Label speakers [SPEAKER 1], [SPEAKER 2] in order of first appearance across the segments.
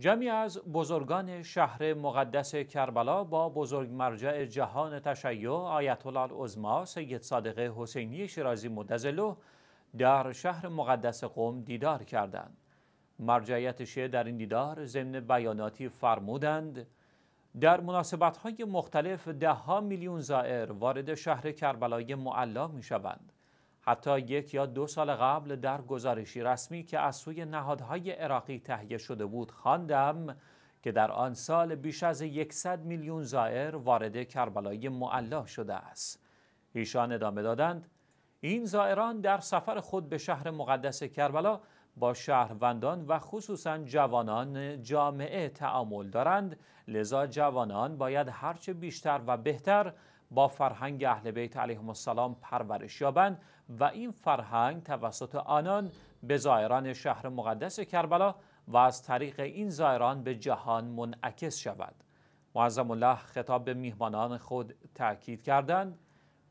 [SPEAKER 1] جمعی از بزرگان شهر مقدس کربلا با بزرگ مرجع جهان تشیع آیت الله سید صادقه حسینی شیرازی مدزلو در شهر مقدس قوم دیدار کردند. مرجعیت در این دیدار ضمن بیاناتی فرمودند در مناسبت‌های مختلف ده میلیون زائر وارد شهر کربلای معلا می حتی یک یا دو سال قبل در گزارشی رسمی که از سوی نهادهای عراقی تهیه شده بود خواندم که در آن سال بیش از 100 میلیون زائر وارد کربلای معلا شده است ایشان ادامه دادند این زائران در سفر خود به شهر مقدس کربلا با شهروندان و خصوصا جوانان جامعه تعامل دارند لذا جوانان باید هرچه بیشتر و بهتر با فرهنگ اهل بیت علیهم السلام پرورش یابند و این فرهنگ توسط آنان به زائران شهر مقدس کربلا و از طریق این زائران به جهان منعکس شود معظم الله خطاب به میهمانان خود تاکید کردند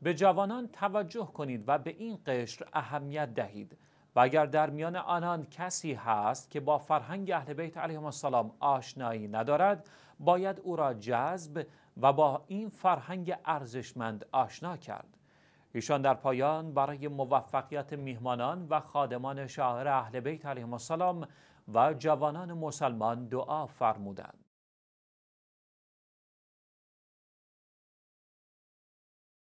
[SPEAKER 1] به جوانان توجه کنید و به این قشر اهمیت دهید و اگر در میان آنان کسی هست که با فرهنگ اهل بیت علیهم السلام آشنایی ندارد باید او را جذب و با این فرهنگ ارزشمند آشنا کرد ایشان در پایان برای موفقیت میهمانان و خادمان شاعر اهل بیت علیهم السلام و جوانان مسلمان دعا فرمودند